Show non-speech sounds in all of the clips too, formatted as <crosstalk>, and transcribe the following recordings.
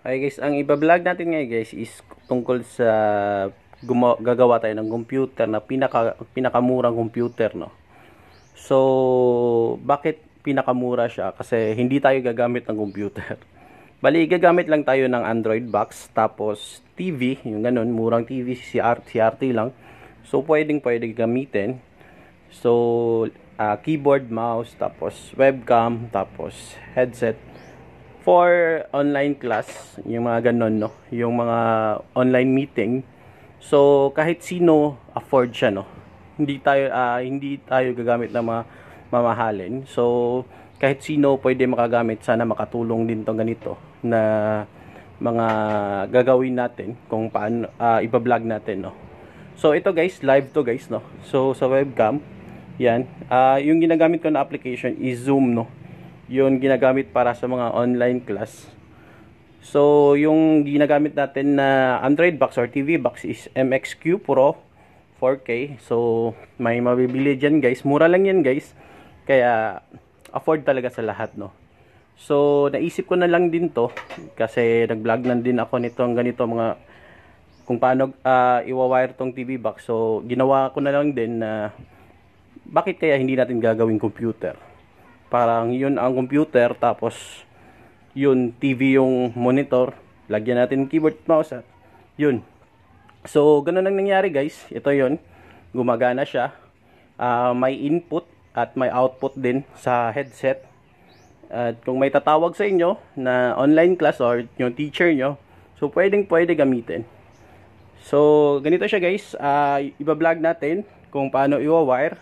Okay guys, ang iba-vlog natin ngayon guys is tungkol sa gagawa tayo ng computer na pinaka pinakamurang computer no. So, bakit pinakamura siya? Kasi hindi tayo gagamit ng computer. <laughs> Bali, gagamit lang tayo ng Android box tapos TV, yung ganun, murang TV, CRT, CRT lang. So, pwedeng pwedeng gamitin. So, uh, keyboard, mouse, tapos webcam, tapos headset for online class, yung mga ganun, no? Yung mga online meeting. So, kahit sino afford siya, no? Hindi tayo uh, hindi tayo gagamit ng mga mamahalin. So, kahit sino pwede makagamit, sana makatulong din to ganito na mga gagawin natin kung paano uh, ah, iba-vlog natin, no? So, ito guys, live to guys, no? So, sa webcam, yan. Uh, yung ginagamit ko na application is Zoom, no? Yun ginagamit para sa mga online class. So, yung ginagamit natin na Android box or TV box is MXQ Pro 4K. So, may mabibili dyan, guys. Mura lang yan, guys. Kaya, afford talaga sa lahat, no? So, naisip ko na lang din to kasi nag-vlog na din ako nito nitong ganito mga kung paano uh, iwa-wire tong TV box. So, ginawa ko na lang din na uh, bakit kaya hindi natin gagawing computer? Parang yun ang computer, tapos yun, TV yung monitor, lagyan natin keyboard at mouse at yun. So, ganun ang nangyari guys. Ito yun, gumagana siya. Uh, may input at may output din sa headset. At kung may tatawag sa inyo na online class or yung teacher nyo, so pwedeng pwede gamitin. So, ganito siya guys. Uh, ah, iba-vlog natin kung paano iwa-wire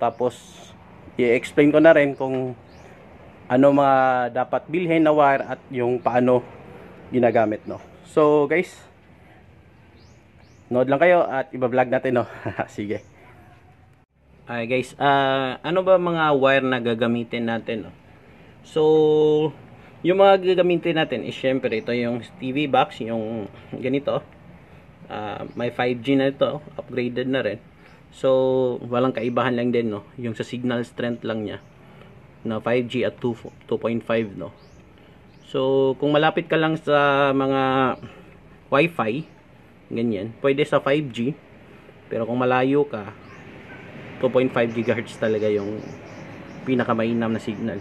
tapos, i-explain ko na rin kung ano mga dapat bilhin na wire at yung paano ginagamit, no. So, guys, nod lang kayo at iba-vlog natin, no. <laughs> Sige. Alright, guys. Uh, ano ba mga wire na gagamitin natin, no? So, yung mga gagamitin natin is syempre ito yung TV box, yung ganito. Uh, may 5G na ito, upgraded na rin. So, walang kaibahan lang din, no? Yung sa signal strength lang niya na 5G at 2.5, no? So, kung malapit ka lang sa mga Wi-Fi, ganyan, pwede sa 5G. Pero kung malayo ka, 2.5 GHz talaga yung pinakamainam na signal.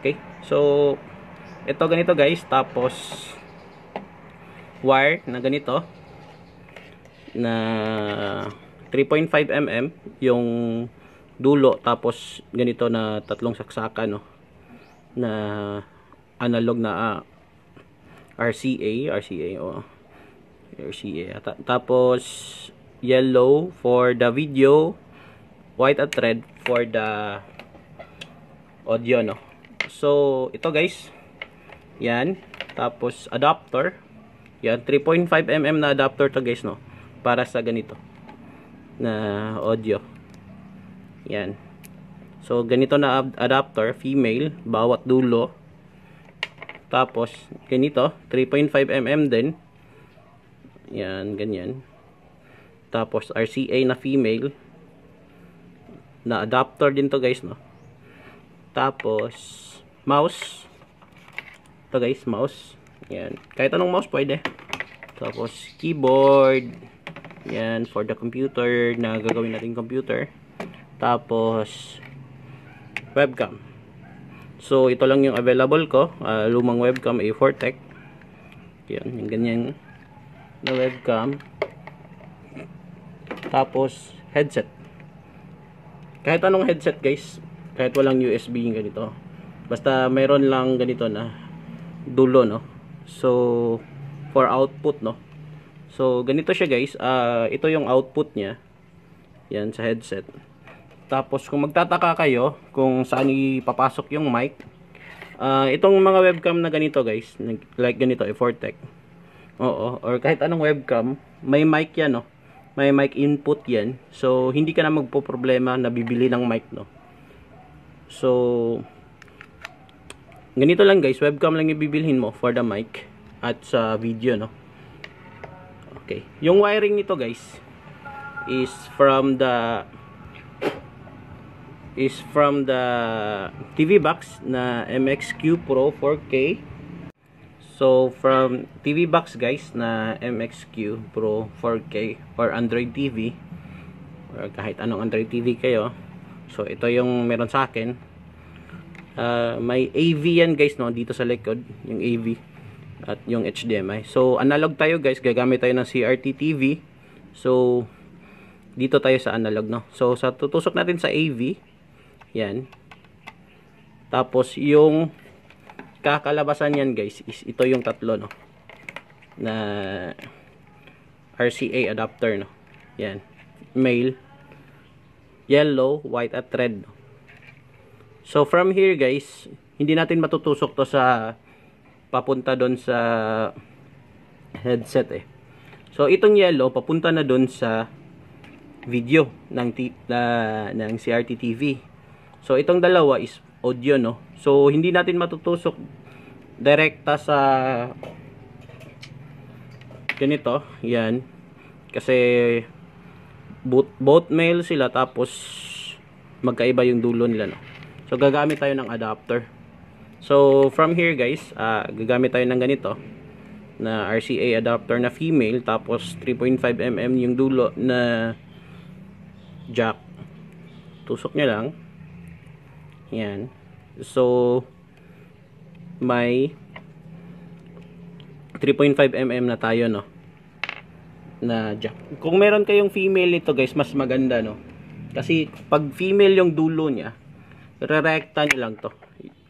Okay? So, ito ganito guys. Tapos, wire na ganito na 3.5 mm yung dulo tapos ganito na tatlong saksakan no na analog na uh, ah, RCA RCA o oh, RCA Ta tapos yellow for the video white at red for the audio no so ito guys yan tapos adapter yan 3.5 mm na adapter to guys no para sa ganito na audio yan so ganito na adapter female bawat dulo tapos ganito 3.5mm din yan ganyan tapos RCA na female na adapter din to guys no tapos mouse to guys mouse yan kahit anong mouse pwede tapos keyboard yan, for the computer na gagawin natin computer. Tapos, webcam. So, ito lang yung available ko. Uh, lumang webcam, A4 Tech. Yan, yung ganyan na webcam. Tapos, headset. Kahit anong headset, guys. Kahit walang USB yung ganito. Basta, mayroon lang ganito na dulo, no? So, for output, no? So, ganito siya guys. Uh, ito yung output niya. Yan, sa headset. Tapos, kung magtataka kayo kung saan ipapasok yung mic, uh, itong mga webcam na ganito guys, like ganito, Efortec. Eh, Oo, or kahit anong webcam, may mic yan, no? Oh. May mic input yan. So, hindi ka na magpo-problema na bibili ng mic, no? So, ganito lang guys, webcam lang yung bibilhin mo for the mic at sa video, no? Okay. Yung wiring nito guys is from the is from the TV box na MXQ Pro 4K. So from TV box guys na MXQ Pro 4K or Android TV or kahit anong Android TV kayo. So ito yung meron sa akin. Uh, may AV yan guys no dito sa likod, yung AV at yung HDMI. So, analog tayo guys. Gagamit tayo ng CRT TV. So, dito tayo sa analog, no? So, sa tutusok natin sa AV. Yan. Tapos, yung kakalabasan yan guys is ito yung tatlo, no? Na RCA adapter, no? Yan. Male, yellow, white, at red, So, from here guys, hindi natin matutusok to sa papunta doon sa headset eh. So itong yellow papunta na doon sa video ng uh, ng CRT TV. So itong dalawa is audio no. So hindi natin matutusok direkta sa ganito, 'yan. Kasi both, both male sila tapos magkaiba yung dulo nila no. So gagamit tayo ng adapter. So, from here guys, uh, gagamit tayo ng ganito na RCA adapter na female tapos 3.5mm yung dulo na jack. Tusok nyo lang. Yan. So, may 3.5mm na tayo no na jack. Kung meron kayong female nito guys, mas maganda no. Kasi pag female yung dulo niya, rerekta nyo lang to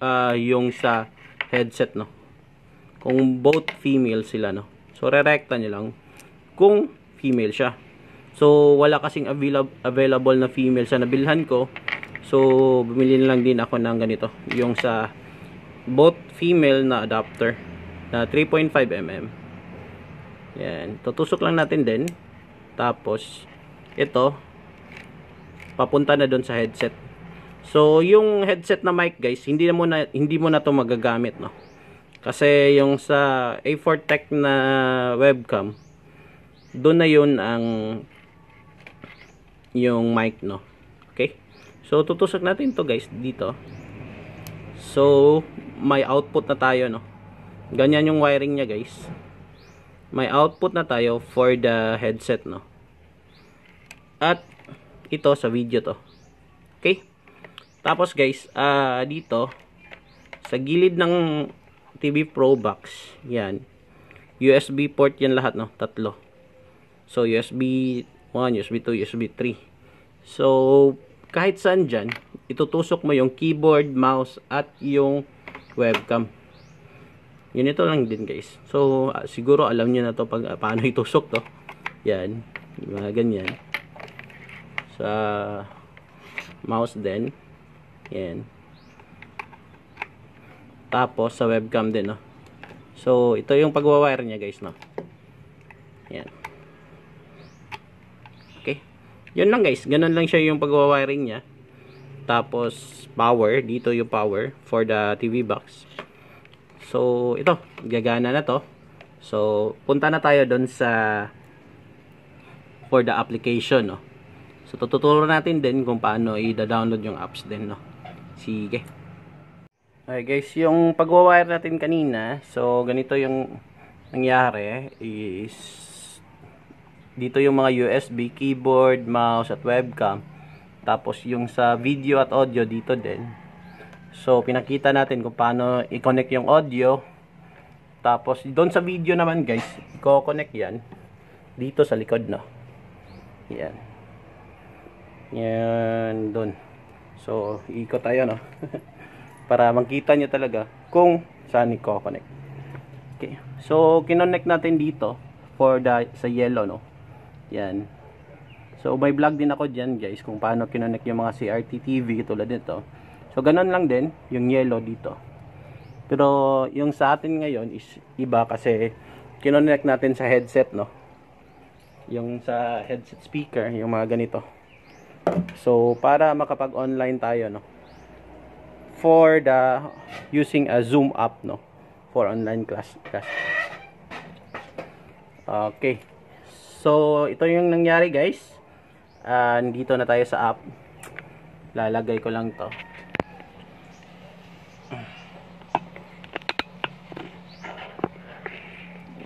uh, yung sa headset no kung both female sila no so rerekta nyo lang kung female siya so wala kasing available available na female sa nabilhan ko so bumili na lang din ako ng ganito yung sa both female na adapter na 3.5 mm yan tutusok lang natin din tapos ito papunta na doon sa headset So, yung headset na mic guys, hindi mo na hindi mo na to magagamit, no. Kasi yung sa A4 Tech na webcam, doon na 'yun ang yung mic, no. Okay? So, tutusok natin to guys dito. So, may output na tayo, no. Ganyan yung wiring niya, guys. May output na tayo for the headset, no. At ito sa video to. Okay? Tapos guys, uh, dito, sa gilid ng TV Pro box, yan, USB port yan lahat, no? Tatlo. So, USB 1, USB 2, USB 3. So, kahit saan dyan, itutusok mo yung keyboard, mouse, at yung webcam. Yun ito lang din guys. So, uh, siguro alam niyo na to pag uh, paano <laughs> itusok to. Yan. Mga ganyan. Sa mouse din. Yan. Tapos, sa webcam din, no? So, ito yung pagwawire niya, guys, no? Yan. Okay. Yun lang, guys. Ganun lang siya yung pagwawiring niya. Tapos, power. Dito yung power for the TV box. So, ito. Gagana na to. So, punta na tayo doon sa for the application, no? So, tututuro natin din kung paano i-download yung apps din, no? Sige. Alright guys, yung pagwawire natin kanina, so ganito yung nangyari is dito yung mga USB keyboard, mouse at webcam. Tapos yung sa video at audio dito din. So pinakita natin kung paano i-connect yung audio. Tapos doon sa video naman guys, i-connect yan dito sa likod no. Yan. Yan doon. So, ikot tayo, no? <laughs> Para makita nyo talaga kung saan i-connect. Okay. So, kinonnect natin dito for the, sa yellow, no? Yan. So, may vlog din ako dyan, guys, kung paano kinonnect yung mga CRT TV tulad nito. So, ganun lang din yung yellow dito. Pero, yung sa atin ngayon is iba kasi kinonnect natin sa headset, no? Yung sa headset speaker, yung mga ganito. So, para makapag-online tayo, no? For the, using a Zoom app, no? For online class. class. Okay. So, ito yung nangyari, guys. Ah, And dito na tayo sa app. Lalagay ko lang to.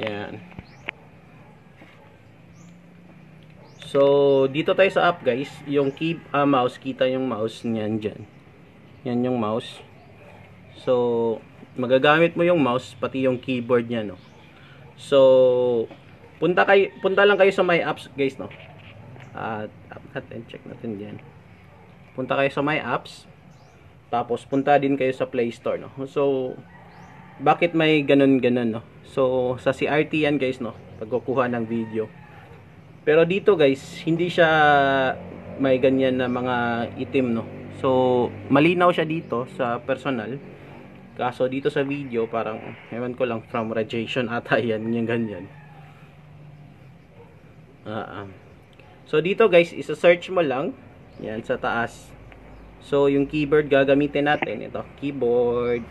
Yan. So, dito tayo sa app guys. Yung key, uh, mouse, kita yung mouse niyan dyan. Yan yung mouse. So, magagamit mo yung mouse, pati yung keyboard niya, no. So, punta, kayo, punta lang kayo sa my apps guys, no. At, app natin, check natin dyan. Punta kayo sa my apps. Tapos, punta din kayo sa Play Store, no. So, bakit may ganun-ganun, no. So, sa CRT yan guys, no. Pagkukuha ng video pero dito guys, hindi siya may ganyan na mga itim no. So, malinaw siya dito sa personal. Kaso dito sa video, parang, ewan ko lang, from radiation ata yan, yung ganyan. Uh So, dito guys, isa-search mo lang. Yan, sa taas. So, yung keyboard gagamitin natin. Ito, keyboard.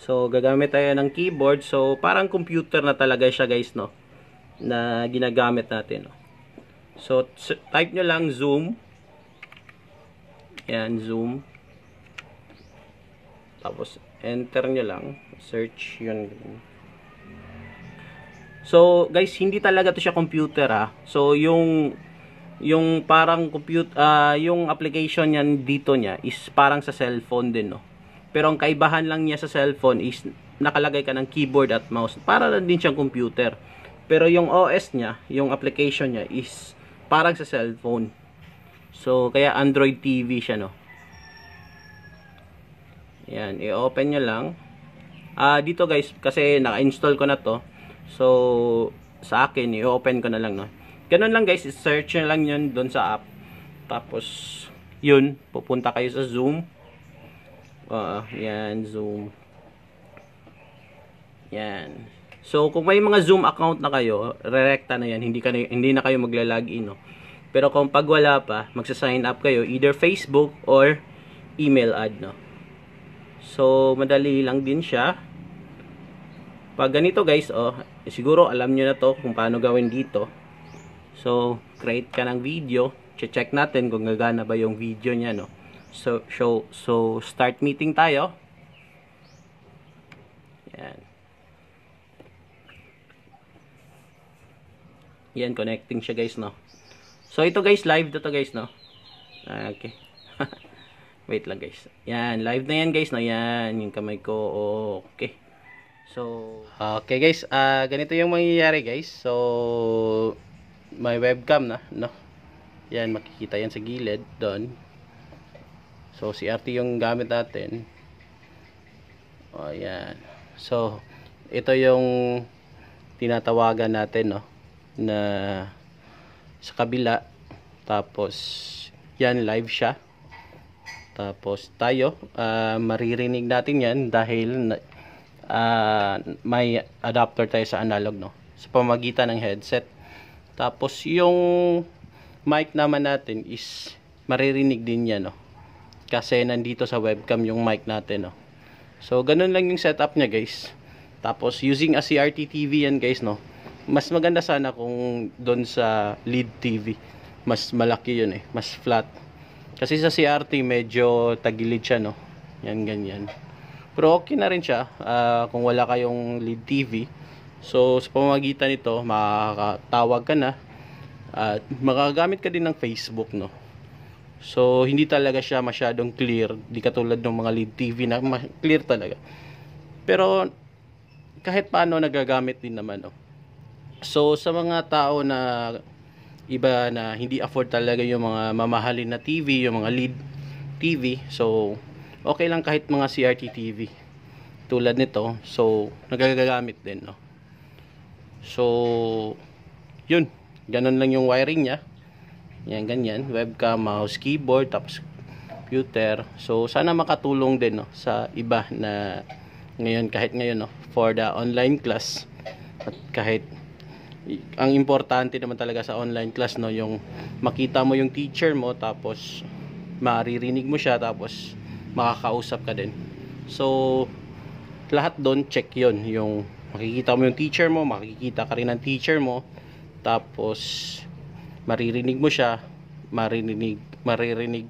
So, gagamit tayo ng keyboard. So, parang computer na talaga siya guys, no? Na ginagamit natin, no? So, type nyo lang zoom. Yan, zoom. Tapos, enter nyo lang. Search, yun. So, guys, hindi talaga to siya computer, ha. Ah. So, yung yung parang compute uh, yung application niyan dito niya is parang sa cellphone din no pero ang kaibahan lang niya sa cellphone is nakalagay ka ng keyboard at mouse para lang din siyang computer pero yung OS niya yung application niya is parang sa cellphone. So, kaya Android TV siya, no? Yan, i-open nyo lang. Ah, dito guys, kasi naka-install ko na to. So, sa akin, i-open ko na lang, no? Ganun lang guys, search nyo lang yun doon sa app. Tapos, yun, pupunta kayo sa Zoom. Oo, uh, ah, yan, Zoom. Yan. So, kung may mga Zoom account na kayo, rerekta na yan, hindi, ka na, hindi na kayo magla-login. No? Pero kung pag wala pa, magsa-sign up kayo, either Facebook or email ad. No? So, madali lang din siya. Pag ganito guys, oh, eh, siguro alam niyo na to kung paano gawin dito. So, create ka ng video. Che-check natin kung gagana ba yung video niya, no? So, show, so start meeting tayo. Yan. Yan, connecting siya guys, no. So, ito guys, live to, to guys, no. Ah, okay. <laughs> Wait lang guys. Yan, live na yan guys, no. Yan, yung kamay ko. Okay. So, okay guys, uh, ganito yung mangyayari guys. So, may webcam na, no. Yan, makikita yan sa gilid, doon. So, CRT yung gamit natin. O, yan. So, ito yung tinatawagan natin, no? na sa kabila tapos yan live siya tapos tayo uh, maririnig natin yan dahil uh, may adapter tayo sa analog no sa pamagitan ng headset tapos yung mic naman natin is maririnig din yan no kasi nandito sa webcam yung mic natin no so ganun lang yung setup niya guys tapos using a CRT TV yan guys no mas maganda sana kung doon sa lead TV mas malaki yun eh mas flat kasi sa CRT medyo tagilid siya no yan ganyan pero okay na rin siya uh, kung wala kayong lead TV so sa pamamagitan nito makakatawag ka na at uh, makagamit ka din ng Facebook no so hindi talaga siya masyadong clear di katulad ng mga lead TV na clear talaga pero kahit paano nagagamit din naman no So sa mga tao na iba na hindi afford talaga yung mga mamahalin na TV, yung mga LED TV. So okay lang kahit mga CRT TV tulad nito. So nagagagamit din, no. So yun, ganun lang yung wiring niya. Yan ganyan, webcam, mouse, keyboard, tapos computer. So sana makatulong din no sa iba na ngayon kahit ngayon no for the online class at kahit ang importante naman talaga sa online class no yung makita mo yung teacher mo tapos maririnig mo siya tapos makakausap ka din so lahat doon check yon yung makikita mo yung teacher mo makikita ka rin ng teacher mo tapos maririnig mo siya maririnig maririnig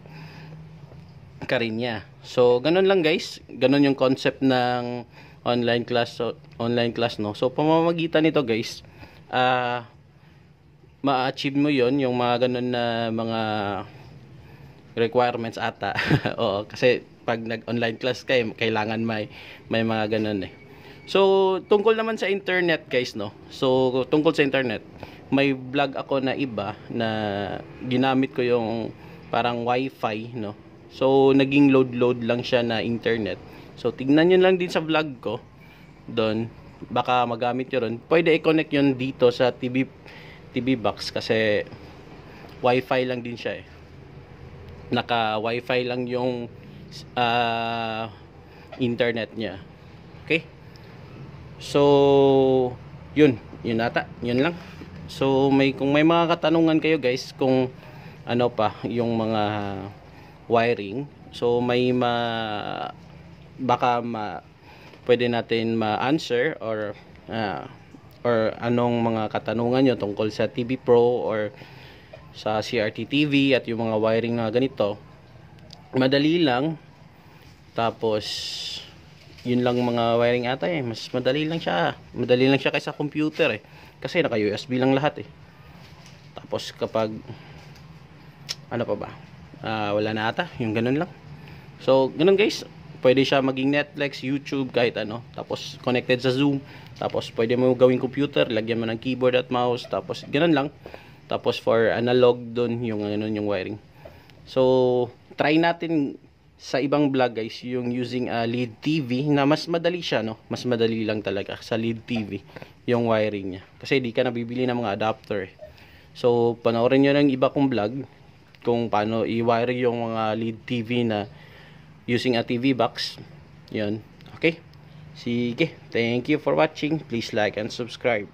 ka rin niya so ganun lang guys ganun yung concept ng online class so, online class no so pamamagitan nito guys uh, ma-achieve mo yon yung mga ganun na mga requirements ata. <laughs> Oo, kasi pag nag-online class kayo, kailangan may may mga ganun eh. So, tungkol naman sa internet, guys, no. So, tungkol sa internet, may vlog ako na iba na ginamit ko yung parang wifi, no. So, naging load-load lang siya na internet. So, tignan niyo lang din sa vlog ko doon baka magamit nyo ron, pwede i-connect yun dito sa TV, TV box kasi wifi lang din siya eh. Naka wifi lang yung uh, internet niya. Okay? So, yun. Yun nata. Yun lang. So, may, kung may mga katanungan kayo guys, kung ano pa, yung mga wiring. So, may ma, baka ma, pwede natin ma-answer or uh, or anong mga katanungan nyo tungkol sa TV Pro or sa CRT TV at yung mga wiring na ganito madali lang tapos yun lang mga wiring ata eh mas madali lang siya madali lang siya kaysa computer eh kasi naka USB lang lahat eh tapos kapag ano pa ba uh, wala na ata yung ganun lang so ganun guys pwede siya maging Netflix, YouTube, kahit ano. Tapos connected sa Zoom. Tapos pwede mo gawing computer, lagyan mo ng keyboard at mouse, tapos ganun lang. Tapos for analog doon yung ano yung wiring. So try natin sa ibang vlog guys yung using a uh, LED TV na mas madali siya no. Mas madali lang talaga sa LED TV yung wiring niya. Kasi di ka nabibili ng mga adapter. Eh. So panoorin niyo ng iba kong vlog kung paano i-wire yung mga LED TV na using a TV box. Yun. Okay. Sige. Thank you for watching. Please like and subscribe.